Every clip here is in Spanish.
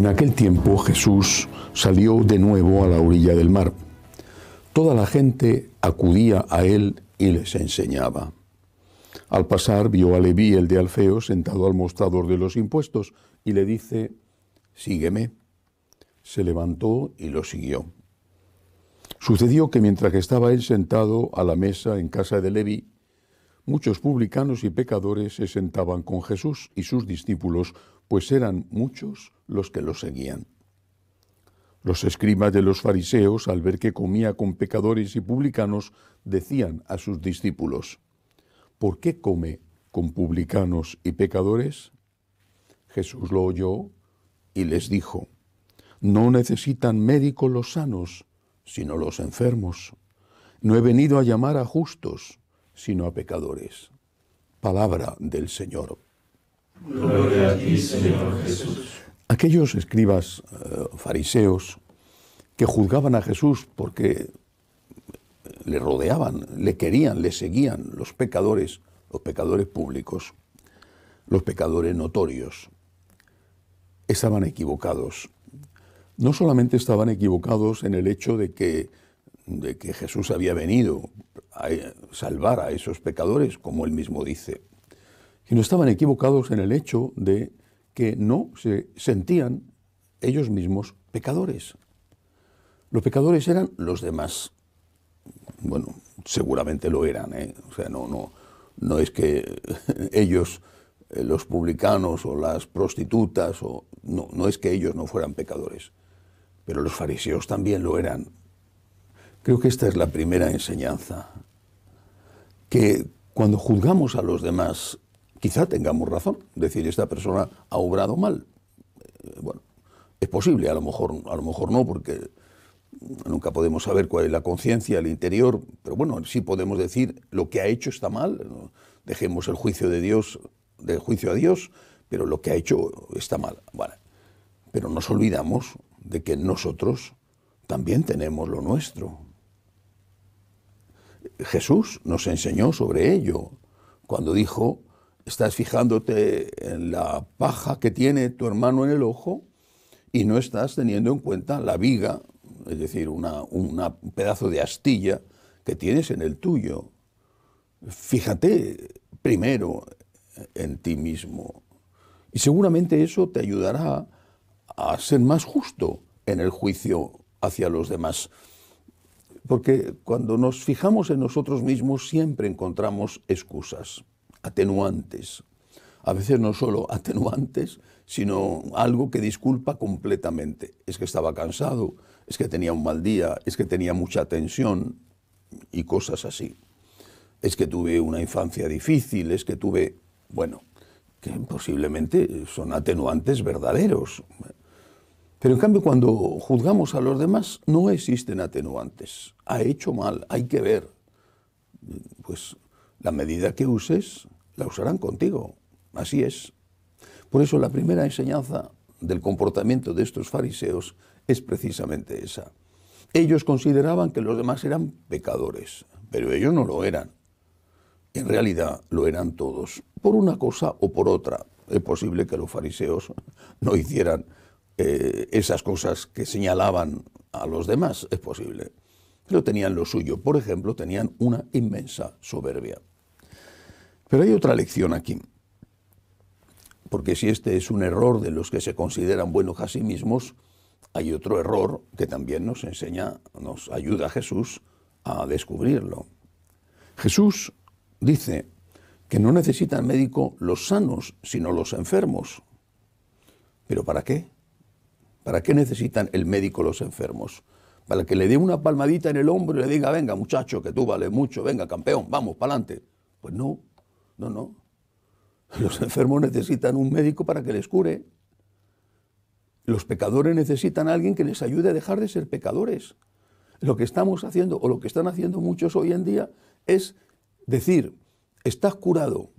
En aquel tiempo Jesús salió de nuevo a la orilla del mar. Toda la gente acudía a él y les enseñaba. Al pasar vio a Leví el de Alfeo sentado al mostrador de los impuestos y le dice, sígueme. Se levantó y lo siguió. Sucedió que mientras que estaba él sentado a la mesa en casa de Leví, muchos publicanos y pecadores se sentaban con Jesús y sus discípulos pues eran muchos los que lo seguían. Los escribas de los fariseos, al ver que comía con pecadores y publicanos, decían a sus discípulos, ¿por qué come con publicanos y pecadores? Jesús lo oyó y les dijo, no necesitan médicos los sanos, sino los enfermos. No he venido a llamar a justos, sino a pecadores. Palabra del Señor. Gloria a ti, Señor Jesús. Aquellos escribas eh, fariseos que juzgaban a Jesús porque le rodeaban, le querían, le seguían los pecadores, los pecadores públicos, los pecadores notorios, estaban equivocados. No solamente estaban equivocados en el hecho de que, de que Jesús había venido a eh, salvar a esos pecadores, como él mismo dice, y no estaban equivocados en el hecho de que no se sentían ellos mismos pecadores. Los pecadores eran los demás. Bueno, seguramente lo eran, ¿eh? o sea, no, es que ellos, eh, los publicanos o las prostitutas, o, no, no es que ellos no fueran pecadores, pero los fariseos también lo eran. Creo que esta es la primera enseñanza, que cuando juzgamos a los demás Quizá tengamos razón, decir esta persona ha obrado mal. Eh, bueno, es posible, a lo mejor, a lo mejor no, porque nunca podemos saber cuál es la conciencia, el interior, pero bueno, sí podemos decir lo que ha hecho está mal. Dejemos el juicio de Dios, del juicio a Dios, pero lo que ha hecho está mal. pero nos olvidamos de que nosotros también tenemos lo nuestro. Jesús nos enseñó sobre ello cuando dijo Estás fijándote en la paja que tiene tu hermano en el ojo y no estás teniendo en cuenta la viga, es decir, un pedazo de astilla que tienes en el tuyo. Fíjate primero en ti mismo y seguramente eso te ayudará a ser más justo en el juicio hacia los demás. Porque cuando nos fijamos en nosotros mismos siempre encontramos excusas atenuantes. A veces no solo atenuantes, sino algo que disculpa completamente. Es que estaba cansado, es que tenía un mal día, es que tenía mucha tensión y cosas así. Es que tuve una infancia difícil, es que tuve, bueno, que posiblemente son atenuantes verdaderos. Pero en cambio cuando juzgamos a los demás no existen atenuantes. Ha hecho mal, hay que ver. Pues la medida que uses, la usarán contigo. Así es. Por eso la primera enseñanza del comportamiento de estos fariseos es precisamente esa. Ellos consideraban que los demás eran pecadores, pero ellos no lo eran. En realidad lo eran todos, por una cosa o por otra. Es posible que los fariseos no hicieran eh, esas cosas que señalaban a los demás, es posible. Pero tenían lo suyo. Por ejemplo, tenían una inmensa soberbia. Pero hay otra lección aquí. Porque si este es un error de los que se consideran buenos a sí mismos, hay otro error que también nos enseña, nos ayuda a Jesús a descubrirlo. Jesús dice que no necesitan médico los sanos, sino los enfermos. ¿Pero para qué? ¿Para qué necesitan el médico los enfermos? Para que le dé una palmadita en el hombro y le diga, venga muchacho, que tú vales mucho, venga campeón, vamos, para adelante. Pues no, no, no. Los enfermos necesitan un médico para que les cure. Los pecadores necesitan a alguien que les ayude a dejar de ser pecadores. Lo que estamos haciendo, o lo que están haciendo muchos hoy en día, es decir, estás curado.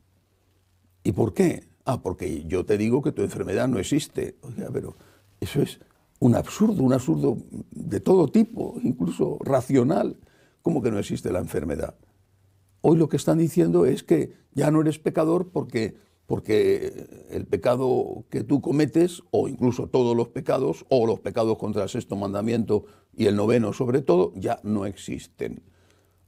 ¿Y por qué? Ah, porque yo te digo que tu enfermedad no existe. O pero eso es un absurdo, un absurdo de todo tipo, incluso racional, como que no existe la enfermedad. Hoy lo que están diciendo es que ya no eres pecador porque, porque el pecado que tú cometes, o incluso todos los pecados, o los pecados contra el sexto mandamiento y el noveno sobre todo, ya no existen.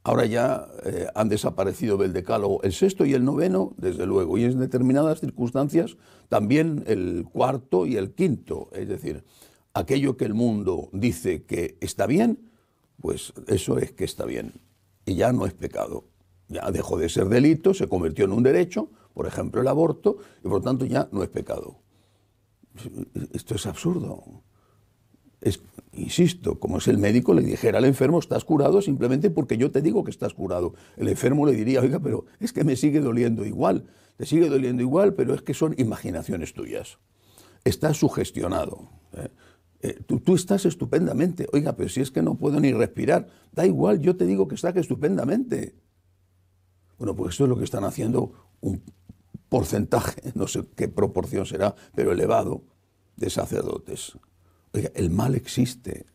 Ahora ya eh, han desaparecido del decálogo el sexto y el noveno, desde luego, y en determinadas circunstancias también el cuarto y el quinto, es decir, aquello que el mundo dice que está bien, pues eso es que está bien y ya no es pecado ya dejó de ser delito, se convirtió en un derecho, por ejemplo el aborto, y por lo tanto ya no es pecado. Esto es absurdo. insisto, como es el médico, le dijera al enfermo, estás curado simplemente porque yo te digo que estás curado. El enfermo le diría, oiga, pero es que me sigue doliendo igual, te sigue doliendo igual, pero es que son imaginaciones tuyas. Estás sugestionado. ¿eh? Eh, tú, tú, estás estupendamente. Oiga, pero si es que no puedo ni respirar, da igual, yo te digo que estás estupendamente. Bueno, pues eso es lo que están haciendo un porcentaje, no sé qué proporción será, pero elevado, de sacerdotes. Oiga, el mal existe.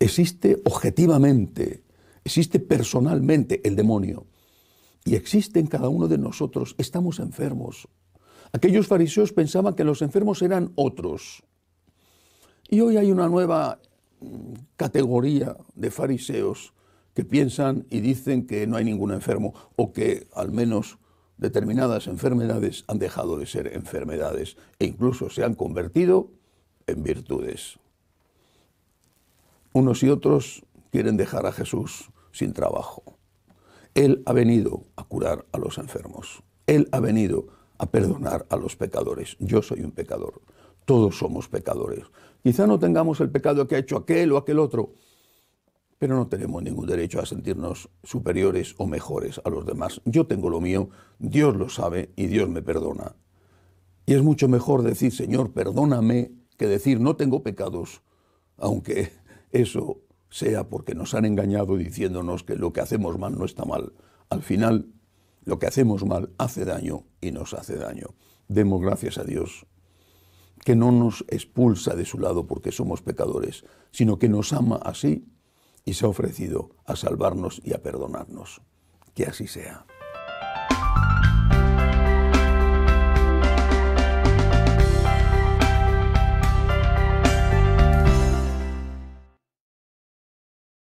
Existe objetivamente, existe personalmente el demonio. Y existe en cada uno de nosotros. Estamos enfermos. Aquellos fariseos pensaban que los enfermos eran otros. Y hoy hay una nueva mm, categoría de fariseos que piensan y dicen que no hay ningún enfermo o que al menos determinadas enfermedades han dejado de ser enfermedades e incluso se han convertido en virtudes. Unos y otros quieren dejar a Jesús sin trabajo. Él ha venido a curar a los enfermos. Él ha venido a perdonar a los pecadores. Yo soy un pecador. Todos somos pecadores. Quizá no tengamos el pecado que ha hecho aquel o aquel otro, pero no tenemos ningún derecho a sentirnos superiores o mejores a los demás. Yo tengo lo mío, Dios lo sabe y Dios me perdona. Y es mucho mejor decir, Señor, perdóname, que decir, no tengo pecados, aunque eso sea porque nos han engañado diciéndonos que lo que hacemos mal no está mal. Al final, lo que hacemos mal hace daño y nos hace daño. Demos gracias a Dios, que no nos expulsa de su lado porque somos pecadores, sino que nos ama así y se ha ofrecido a salvarnos y a perdonarnos. Que así sea.